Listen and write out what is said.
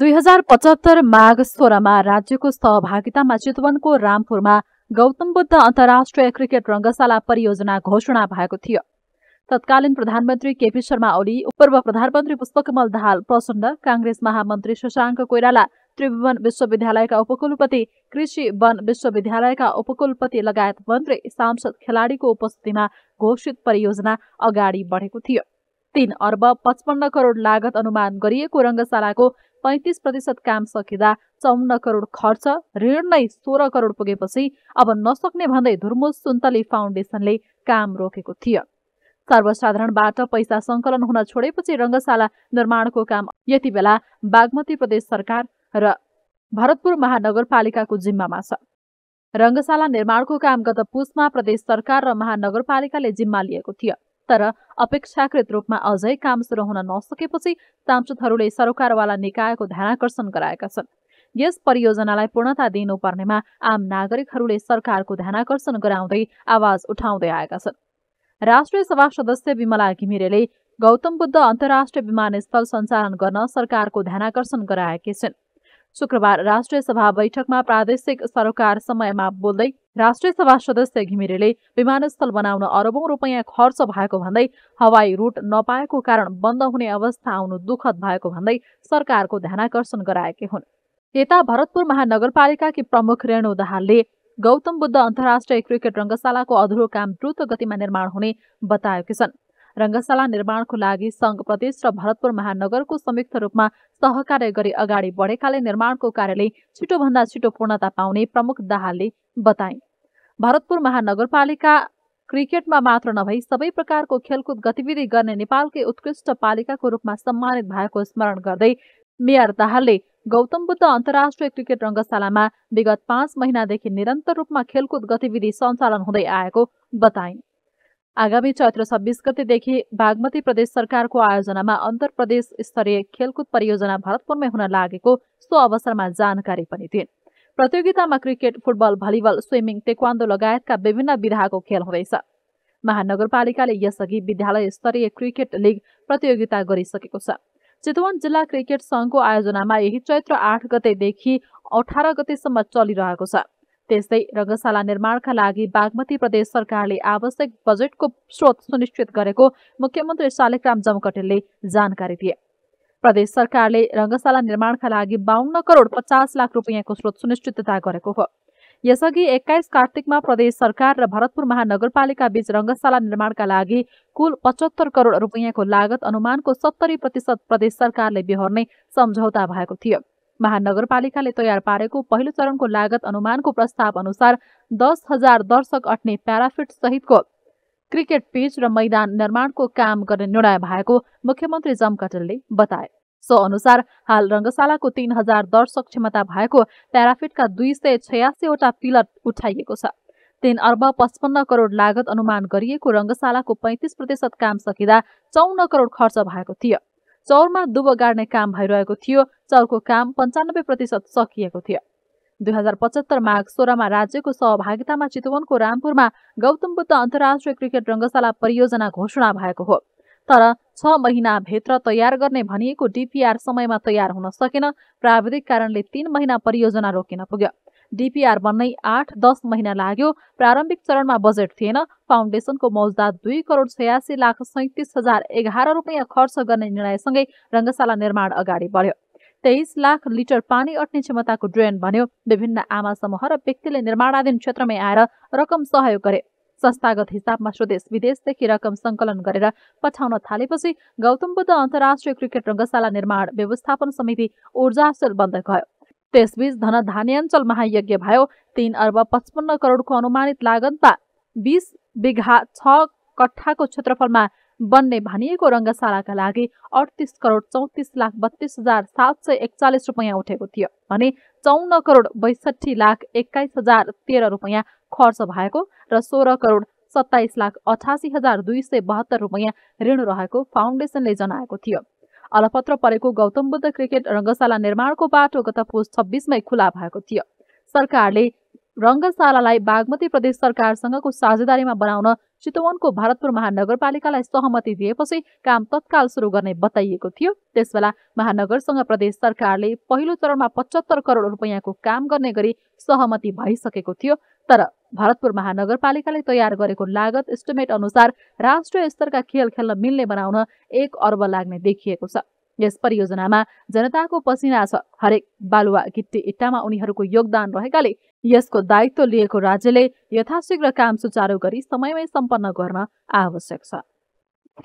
दुई हजार पचहत्तर माघ सोह्रमा राज्यको सहभागितामा चितवनको रामपुरमा गौतम बुद्ध अन्तर्राष्ट्रिय क्रिकेट रङ्गशाला परियोजना घोषणा भएको थियो तत्कालीन प्रधानमन्त्री केपी शर्मा ओली पूर्व प्रधानमन्त्री पुष्पकमल दाहाल प्रचण्ड काङ्ग्रेस महामन्त्री शशाङ्क कोइराला त्रिभुवन विश्वविद्यालयका उपकुलपति कृषि वन विश्वविद्यालयका उपकुलपति लगायत मन्त्री सांसद खेलाडीको उपस्थितिमा घोषित परियोजना अगाडि बढेको थियो तीन अर्ब पचपन्न करोड लागत अनुमान गरिएको रङ्गशालाको पैँतिस प्रतिशत काम सकिँदा चौन्न करोड खर्च ऋण नै सोह्र करोड पुगेपछि अब नसक्ने भन्दै धुर्मुल सुन्तली फाउन्डेसनले काम रोकेको थियो सर्वसाधारणबाट पैसा सङ्कलन हुन छोडेपछि रङ्गशाला निर्माणको काम यति बेला बागमती प्रदेश सरकार र भरतपुर महानगरपालिकाको जिम्मामा छ रङ्गशाला निर्माणको काम गत पुसमा प्रदेश सरकार र महानगरपालिकाले जिम्मा लिएको थियो तर अपेक्षाकृत रूपमा अझै काम सुरु हुन नसकेपछि सांसदहरूले सरकारवाला निकायको ध्यानकर्षण गराएका छन् यस परियोजनालाई पूर्णता दिनुपर्नेमा आम नागरिकहरूले सरकारको ध्यानकर्षण गराउँदै आवाज उठाउँदै आएका छन् राष्ट्रिय सभा सदस्य विमला घिमिरेले गौतम बुद्ध अन्तर्राष्ट्रिय विमानस्थल सञ्चालन गर्न सरकारको ध्यानकर्षण गराएकी छिन् शुक्रबार राष्ट्रिय सभा बैठकमा प्रादेशिक सरकार समयमा बोल्दै राष्ट्रिय सभा सदस्य घिमिरेले विमानस्थल बनाउन अरबौं रुपियाँ खर्च भएको भन्दै हवाई रूट नपाएको कारण बन्द हुने अवस्था आउनु दुखद भएको भन्दै सरकारको ध्यानाकर्षण गराएकी हुन् यता भरतपुर महानगरपालिकाकी प्रमुख रेणु दाहालले गौतम बुद्ध अन्तर्राष्ट्रिय क्रिकेट रङ्गशालाको अधुरो काम द्रुत गतिमा निर्माण हुने बताएकी छन् रङ्गशाला निर्माणको लागि सङ्घ प्रदेश र भरतपुर महानगरको संयुक्त रूपमा सहकार्य गरी अगाडि बढेकाले निर्माणको कार्यले छिटोभन्दा छिटो पूर्णता पाउने प्रमुख दाहालले बताए भरतपुर महानगरपालिका क्रिकेटमा मात्र नभई सबै प्रकारको खेलकुद गतिविधि गर्ने नेपालकै उत्कृष्ट पालिकाको रूपमा सम्मानित भएको स्मरण गर्दै मेयर दाहालले गौतम बुद्ध अन्तर्राष्ट्रिय क्रिकेट रङ्गशालामा विगत पाँच महिनादेखि निरन्तर रूपमा खेलकुद गतिविधि सञ्चालन हुँदै आएको बताए आगामी चैत्र छब्बिस गतेदेखि बागमती प्रदेश सरकारको आयोजनामा अन्तर प्रदेश स्तरीय खेलकुद परियोजना भरतपुरमै हुन लागेको सो अवसरमा जानकारी पनि दिइन् प्रतियोगितामा cricket football volleyball swimming taekwondo लगायतका विभिन्न विधाको खेल हुँदैछ महानगरपालिकाले यसअघि विद्यालय स्तरीय क्रिकेट लिग प्रतियोगिता गरिसकेको छ चितवन जिल्ला क्रिकेट सङ्घको आयोजनामा यही चैत्र आठ गतेदेखि अठार गतेसम्म चलिरहेको छ त्यस्तै रङ्गशाला निर्माणका लागि बागमती प्रदेश सरकारले आवश्यक बजेटको स्रोत सुनिश्चित गरेको मुख्यमन्त्री शालिकराम जमकटेलले जानकारी दिए प्रदेश सरकारले रङ्गशाला निर्माणका लागि बाहन्न करोड पचास लाख रुपियाँको स्रोत सुनिश्चितता गरेको हो यसअघि एक्काइस कार्तिकमा प्रदेश सरकार र भरतपुर महानगरपालिका बीच रङ्गशाला निर्माणका लागि कुल पचहत्तर करोड रुपियाँको लागत अनुमानको सत्तरी प्रतिशत प्रदेश सरकारले बेहोर्ने सम्झौता भएको थियो महानगरपालिकाले तयार पारेको पहिलो चरणको लागत अनुमानको प्रस्ताव अनुसार दस हजार दर्शक अट्ने प्याराफिट सहितको क्रिकेट पिच र मैदान निर्माणको काम गर्ने निर्णय भएको मुख्यमन्त्री जमकटलले बताए सो अनुसार हाल रङ्गशालाको तीन हजार दर्शक क्षमता भएको प्याराफिटका दुई सय छयासीवटा पिलर उठाइएको छ तीन अर्ब पचपन्न करोड लागत अनुमान गरिएको रङ्गशालाको पैँतिस प्रतिशत काम सकिँदा चौन्न करोड खर्च भएको थियो चौरमा दुब गाड्ने काम भइरहेको थियो चौरको काम पन्चानब्बे प्रतिशत सकिएको थियो दुई हजार पचहत्तर माघ सोह्रमा राज्यको सहभागितामा चितवनको रामपुरमा गौतम बुद्ध अन्तर्राष्ट्रिय क्रिकेट रङ्गशाला परियोजना घोषणा भएको हो तर छ महिनाभित्र तयार गर्ने भनिएको डिपिआर समयमा तयार हुन सकेन प्राविधिक कारणले तीन महिना परियोजना रोकिन पुग्यो डिपिआर बन्नै आठ दस महिना लाग्यो प्रारम्भिक चरणमा बजेट थिएन फाउन्डेसनको मौजदा दुई करोड छयासी लाख सैतिस हजार एघार रुपियाँ खर्च गर्ने निर्णयसँगै रङ्गशाला निर्माण अगाडि बढ्यो तेइस लाख लिटर पानी अट्ने क्षमताको ड्रेन बन्यो विभिन्न आमा समूह र व्यक्तिले निर्माणाधीन क्षेत्रमै आएर रकम सहयोग गरे संस्थागत हिसाबमा स्वदेश विदेशदेखि रकम संकलन गरेर पठाउन थालेपछि गौतम बुद्ध अन्तर्राष्ट्रिय क्रिकेट रङ्गशाला निर्माण व्यवस्थापन समिति ऊर्जाशील बन्द गयो त्यसबीच धनधान्य अञ्चल महायज्ञ भयो तीन अर्ब पचपन्न करोडको अनुमानित लागतमा बिस बिघा छ कट्ठाको क्षेत्रफलमा बन्ने भनिएको रङ्गशालाका लागि अडतिस करोड चौतिस लाख बत्तीस हजार सात सय एकचालिस रुपियाँ उठेको थियो भने चौन करोड बैसठी लाख एक्काइस हजार तेह्र रुपियाँ खर्च भएको र सोह्र करोड सत्ताइस लाख अठासी हजार दुई सय बहत्तर रुपियाँ ऋण रहेको फाउन्डेसनले जनाएको थियो अलपत्र परेको गौतम बुद्ध क्रिकेट रङ्गशाला निर्माणको बाटो गत पुस छब्बिसमै खुला भएको थियो सरकारले रङ्गशालालाई बागमती प्रदेश सरकारसँगको साझेदारीमा बनाउन चितवनको भरतपुर महानगरपालिकालाई सहमति दिएपछि काम तत्काल सुरु गर्ने बताइएको थियो त्यसबेला महानगरसँग प्रदेश सरकारले पहिलो चरणमा पचहत्तर करोड रुपियाँको काम गर्ने गरी सहमति भइसकेको थियो तर भरतपुर महानगरपालिकाले तयार गरेको लागत इस्टिमेट अनुसार राष्ट्रिय स्तरका खेल खेल्न मिल्ने बनाउन एक अर्ब लाग्ने देखिएको छ यस परियोजनामा जनताको पसिना छ हरेक बालुवा गिट्टी इट्टामा उनीहरूको योगदान रहेकाले यसको दायित्व लिएको राज्यले यथाशीघ्र काम सुचारू गरी समयमै सम्पन्न गर्न आवश्यक छ